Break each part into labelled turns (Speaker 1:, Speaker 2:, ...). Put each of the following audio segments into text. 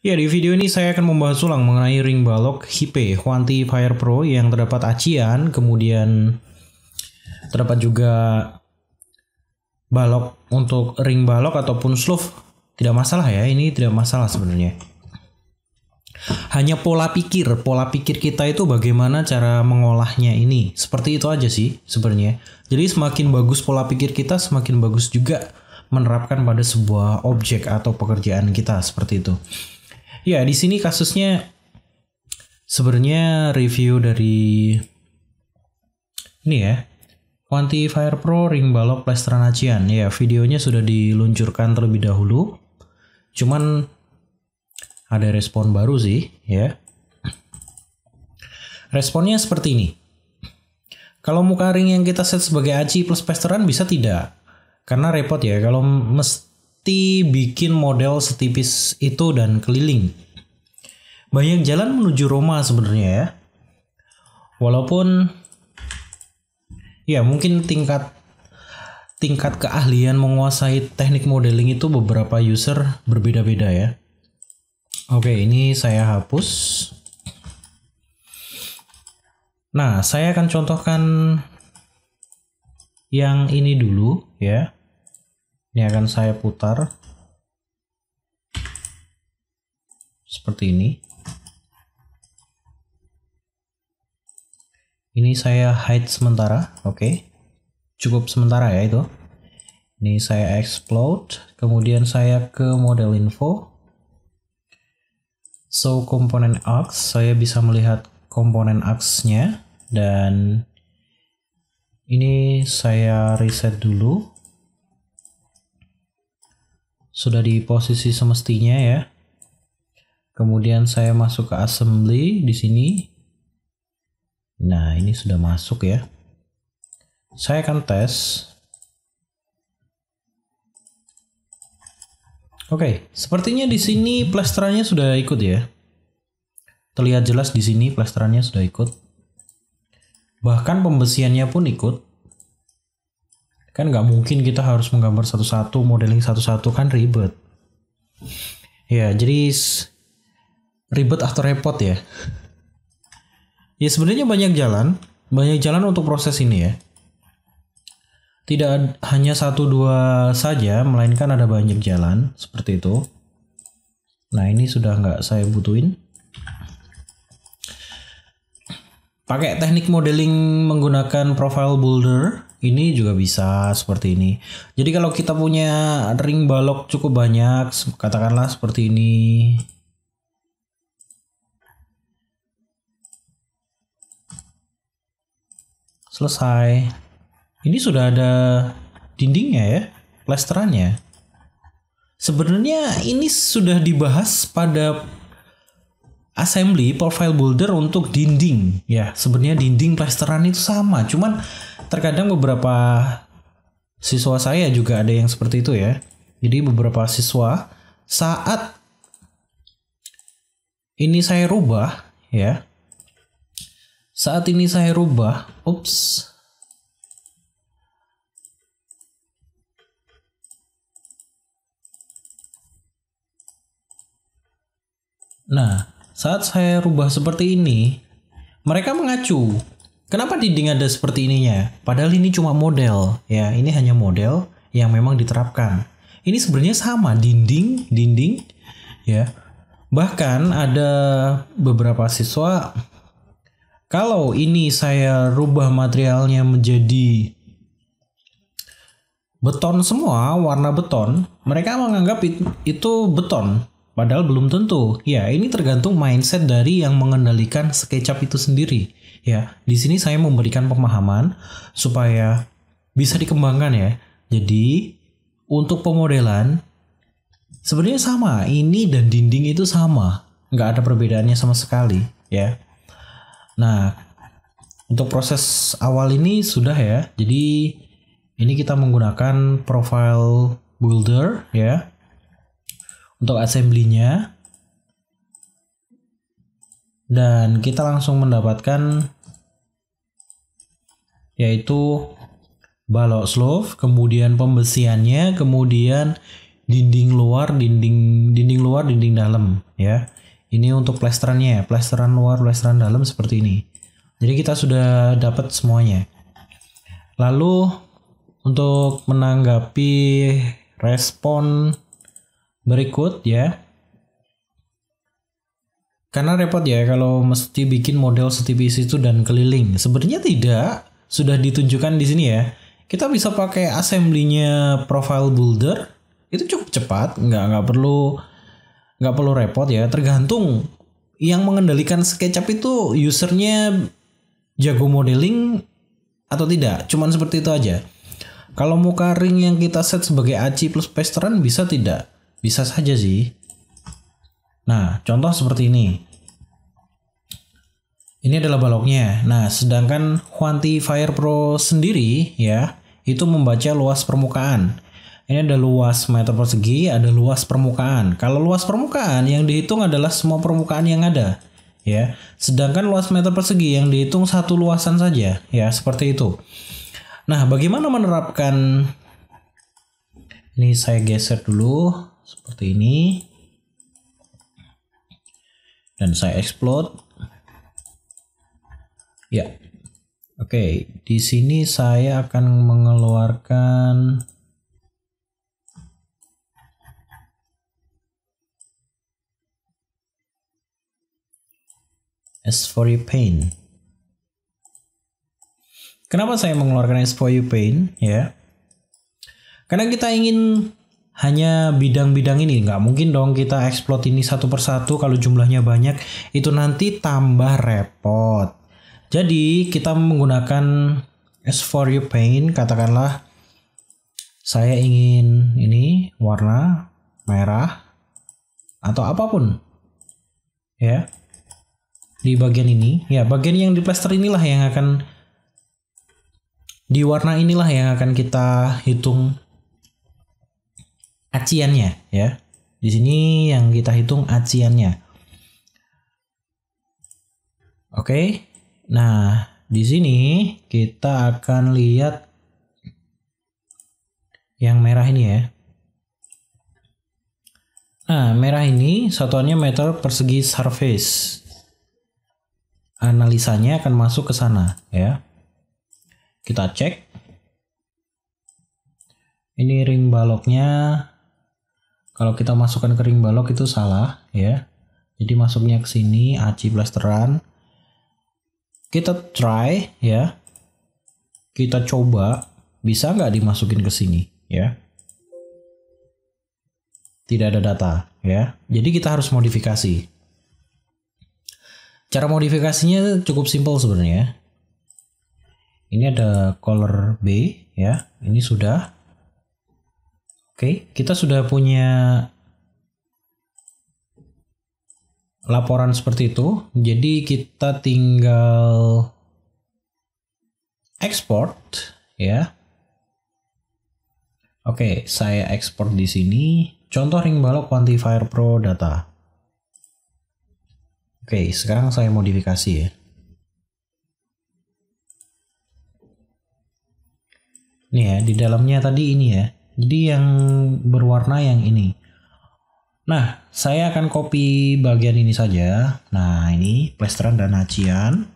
Speaker 1: Ya, di video ini saya akan membahas ulang mengenai ring balok Hipe Huanti Fire Pro yang terdapat acian, kemudian terdapat juga balok untuk ring balok ataupun sloof. Tidak masalah ya, ini tidak masalah sebenarnya. Hanya pola pikir, pola pikir kita itu bagaimana cara mengolahnya ini. Seperti itu aja sih sebenarnya. Jadi semakin bagus pola pikir kita, semakin bagus juga menerapkan pada sebuah objek atau pekerjaan kita seperti itu. Ya, di sini kasusnya sebenarnya review dari ini ya. Fire Pro Ring Balok Plesteran Acian. Ya, videonya sudah diluncurkan terlebih dahulu. Cuman ada respon baru sih, ya. Responnya seperti ini. Kalau muka ring yang kita set sebagai aci plus plasteran bisa tidak. Karena repot ya, kalau mesti bikin model setipis itu dan keliling. Banyak jalan menuju Roma sebenarnya ya. Walaupun ya mungkin tingkat tingkat keahlian menguasai teknik modeling itu beberapa user berbeda-beda ya. Oke, ini saya hapus. Nah, saya akan contohkan yang ini dulu ya ini akan saya putar seperti ini ini saya hide sementara oke okay. cukup sementara ya itu ini saya explode kemudian saya ke model info So komponen Ax saya bisa melihat komponen Ax-nya dan ini saya reset dulu sudah di posisi semestinya ya. Kemudian saya masuk ke assembly di sini. Nah, ini sudah masuk ya. Saya akan tes. Oke, okay, sepertinya di sini plasterannya sudah ikut ya. Terlihat jelas di sini plasterannya sudah ikut. Bahkan pembesiannya pun ikut. Kan nggak mungkin kita harus menggambar satu-satu, modeling satu-satu kan ribet. Ya, jadi ribet atau repot ya. Ya sebenarnya banyak jalan, banyak jalan untuk proses ini ya. Tidak hanya satu dua saja, melainkan ada banyak jalan seperti itu. Nah ini sudah nggak saya butuhin. Pakai teknik modeling menggunakan profile builder ini juga bisa seperti ini. Jadi kalau kita punya ring balok cukup banyak, katakanlah seperti ini. Selesai. Ini sudah ada dindingnya ya, plesterannya. Sebenarnya ini sudah dibahas pada assembly profile builder untuk dinding ya. Sebenarnya dinding plesteran itu sama, cuman terkadang beberapa siswa saya juga ada yang seperti itu ya. Jadi beberapa siswa saat ini saya rubah ya. Saat ini saya rubah, ups. Nah, saat saya rubah seperti ini, mereka mengacu Kenapa dinding ada seperti ininya? Padahal ini cuma model, ya. Ini hanya model yang memang diterapkan. Ini sebenarnya sama dinding, dinding, ya. Bahkan ada beberapa siswa kalau ini saya rubah materialnya menjadi beton semua, warna beton, mereka menganggap itu beton. Padahal belum tentu. Ya, ini tergantung mindset dari yang mengendalikan SketchUp itu sendiri. Ya, di sini saya memberikan pemahaman supaya bisa dikembangkan ya. Jadi, untuk pemodelan sebenarnya sama, ini dan dinding itu sama, nggak ada perbedaannya sama sekali ya. Nah, untuk proses awal ini sudah ya. Jadi, ini kita menggunakan profile builder ya untuk assembly-nya dan kita langsung mendapatkan yaitu balok slof, kemudian pembesiannya, kemudian dinding luar, dinding dinding luar, dinding dalam ya. Ini untuk plesterannya, plesteran luar, plesteran dalam seperti ini. Jadi kita sudah dapat semuanya. Lalu untuk menanggapi respon berikut ya karena repot ya kalau mesti bikin model setipis itu dan keliling. Sebenarnya tidak, sudah ditunjukkan di sini ya. Kita bisa pakai assembly-nya Profile Builder, itu cukup cepat, nggak nggak perlu nggak perlu repot ya. Tergantung yang mengendalikan SketchUp itu usernya jago modeling atau tidak. Cuman seperti itu aja. Kalau muka ring yang kita set sebagai aci plus pasteran bisa tidak? Bisa saja sih. Nah, contoh seperti ini. Ini adalah baloknya. Nah, sedangkan Quantifier Pro sendiri ya, itu membaca luas permukaan. Ini ada luas meter persegi, ada luas permukaan. Kalau luas permukaan yang dihitung adalah semua permukaan yang ada, ya. Sedangkan luas meter persegi yang dihitung satu luasan saja, ya, seperti itu. Nah, bagaimana menerapkan ini saya geser dulu seperti ini dan saya explode ya oke okay. di sini saya akan mengeluarkan S4U Paint kenapa saya mengeluarkan S4U Paint ya karena kita ingin hanya bidang-bidang ini nggak mungkin dong kita explore ini satu persatu kalau jumlahnya banyak itu nanti tambah repot jadi kita menggunakan as for you paint katakanlah saya ingin ini warna merah atau apapun ya di bagian ini ya bagian yang di plaster inilah yang akan di warna inilah yang akan kita hitung aciannya ya. Di sini yang kita hitung aciannya. Oke. Nah, di sini kita akan lihat yang merah ini ya. Nah, merah ini satuannya meter persegi surface. Analisanya akan masuk ke sana ya. Kita cek. Ini ring baloknya kalau kita masukkan kering balok itu salah ya. Jadi masuknya ke sini AC blasteran. Kita try ya. Kita coba bisa nggak dimasukin ke sini ya. Tidak ada data ya. Jadi kita harus modifikasi. Cara modifikasinya cukup simple sebenarnya. Ini ada color B ya. Ini sudah Oke, kita sudah punya laporan seperti itu. Jadi kita tinggal export ya. Oke, saya export di sini. Contoh ring balok quantifier pro data. Oke, sekarang saya modifikasi ya. Nih ya, di dalamnya tadi ini ya. Jadi yang berwarna yang ini. Nah, saya akan copy bagian ini saja. Nah, ini plesteran dan hacian.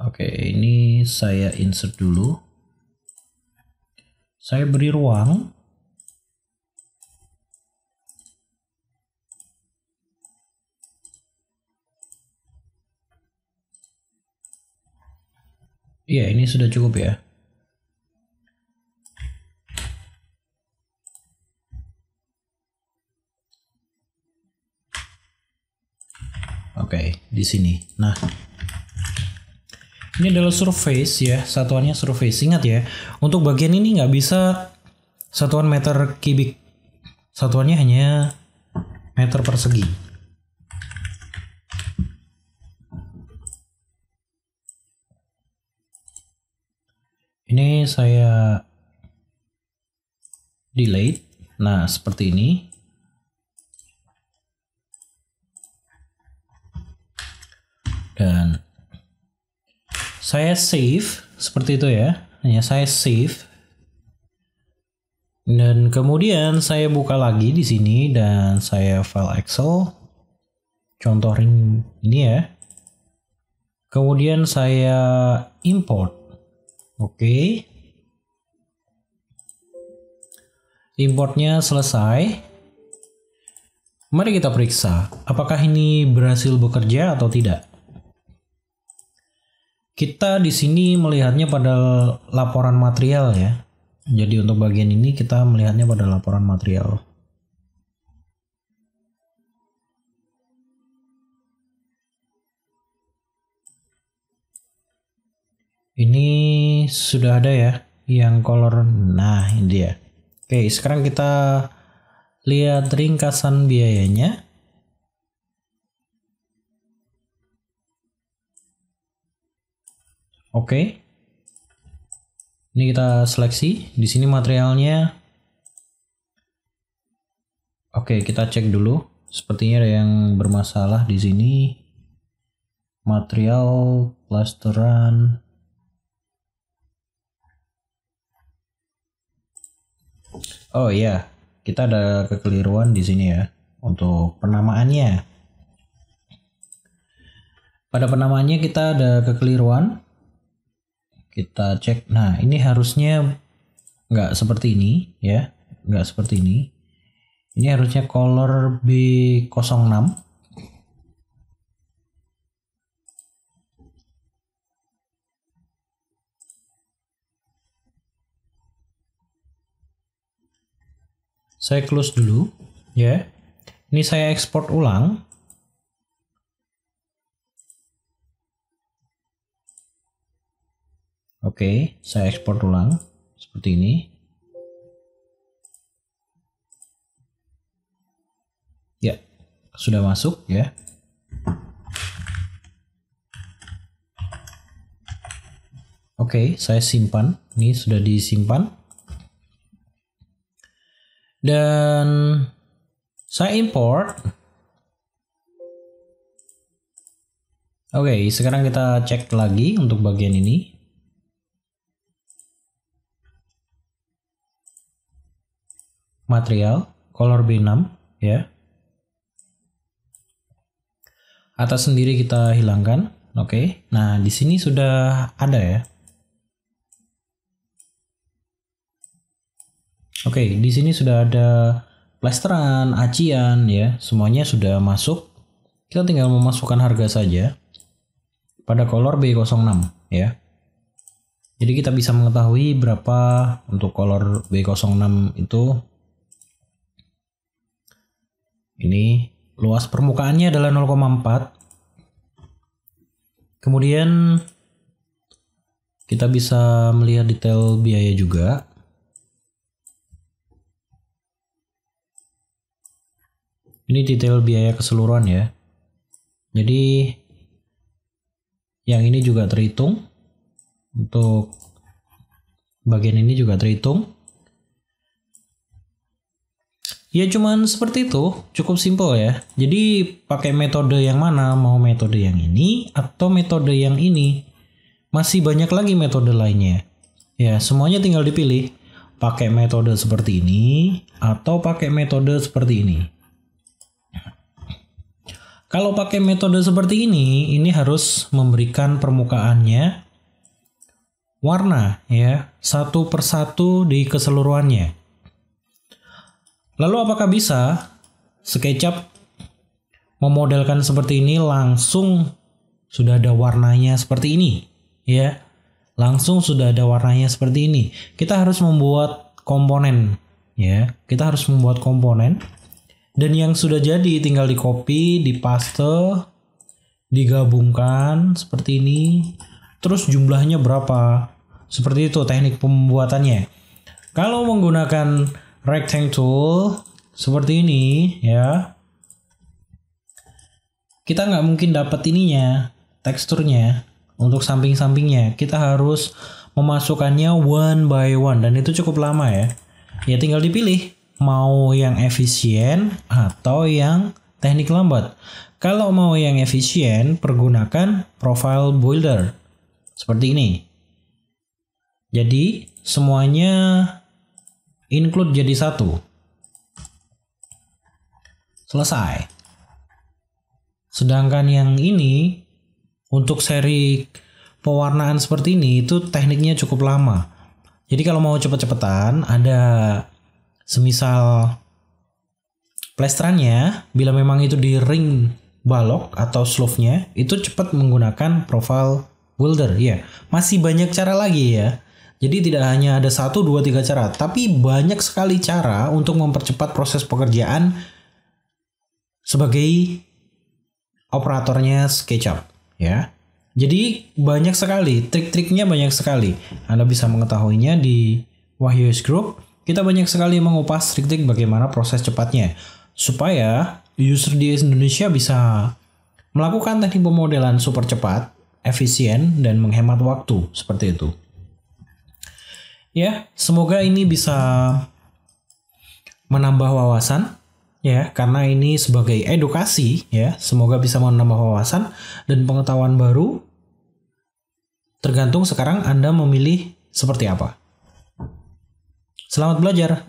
Speaker 1: Oke, ini saya insert dulu. Saya beri ruang Iya, ini sudah cukup ya. Oke, okay, di sini. Nah, ini adalah surface ya, satuannya surface. Ingat ya, untuk bagian ini nggak bisa satuan meter kubik. Satuannya hanya meter persegi. ini saya delay. nah seperti ini dan saya save seperti itu ya hanya saya save dan kemudian saya buka lagi di sini dan saya file Excel contoh ini ya kemudian saya import Oke. Importnya selesai. Mari kita periksa apakah ini berhasil bekerja atau tidak. Kita di sini melihatnya pada laporan material ya. Jadi untuk bagian ini kita melihatnya pada laporan material. Ini sudah ada ya yang color. Nah, ini dia. Oke, sekarang kita lihat ringkasan biayanya. Oke. Ini kita seleksi. Di sini materialnya. Oke, kita cek dulu. Sepertinya ada yang bermasalah di sini. Material plasteran Oh iya, kita ada kekeliruan di sini ya untuk penamaannya. Pada penamaannya kita ada kekeliruan. Kita cek. Nah, ini harusnya nggak seperti ini ya, nggak seperti ini. Ini harusnya color B06 Saya close dulu, ya. Ini saya export ulang. Oke, saya export ulang seperti ini. Ya, sudah masuk ya. Oke, saya simpan. Ini sudah disimpan dan saya import oke okay, sekarang kita cek lagi untuk bagian ini material color B6 ya atas sendiri kita hilangkan oke okay. nah di sini sudah ada ya Oke, di sini sudah ada plesteran, acian ya, semuanya sudah masuk. Kita tinggal memasukkan harga saja pada kolor B06 ya. Jadi kita bisa mengetahui berapa untuk kolor B06 itu. Ini luas permukaannya adalah 0,4. Kemudian kita bisa melihat detail biaya juga Ini detail biaya keseluruhan ya. Jadi yang ini juga terhitung untuk bagian ini juga terhitung. Ya cuman seperti itu, cukup simpel ya. Jadi pakai metode yang mana, mau metode yang ini atau metode yang ini. Masih banyak lagi metode lainnya. Ya, semuanya tinggal dipilih. Pakai metode seperti ini atau pakai metode seperti ini. Kalau pakai metode seperti ini, ini harus memberikan permukaannya warna ya, satu persatu di keseluruhannya. Lalu apakah bisa SketchUp memodelkan seperti ini langsung sudah ada warnanya seperti ini ya. Langsung sudah ada warnanya seperti ini. Kita harus membuat komponen ya. Kita harus membuat komponen dan yang sudah jadi tinggal di copy, di paste, digabungkan seperti ini. Terus jumlahnya berapa? Seperti itu teknik pembuatannya. Kalau menggunakan rectangle tool seperti ini ya. Kita nggak mungkin dapat ininya, teksturnya untuk samping-sampingnya. Kita harus memasukkannya one by one dan itu cukup lama ya. Ya tinggal dipilih mau yang efisien atau yang teknik lambat. Kalau mau yang efisien, pergunakan profile builder. Seperti ini. Jadi, semuanya include jadi satu. Selesai. Sedangkan yang ini untuk seri pewarnaan seperti ini itu tekniknya cukup lama. Jadi kalau mau cepet-cepetan ada semisal plesterannya bila memang itu di ring balok atau slove nya itu cepat menggunakan profile welder ya. Masih banyak cara lagi ya. Jadi tidak hanya ada satu, dua, tiga cara, tapi banyak sekali cara untuk mempercepat proses pekerjaan sebagai operatornya SketchUp ya. Jadi banyak sekali, trik-triknya banyak sekali. Anda bisa mengetahuinya di Wahyu's Group kita banyak sekali mengupas trik-trik bagaimana proses cepatnya supaya user di Indonesia bisa melakukan teknik pemodelan super cepat, efisien, dan menghemat waktu seperti itu. Ya, semoga ini bisa menambah wawasan ya karena ini sebagai edukasi ya semoga bisa menambah wawasan dan pengetahuan baru tergantung sekarang Anda memilih seperti apa Selamat belajar.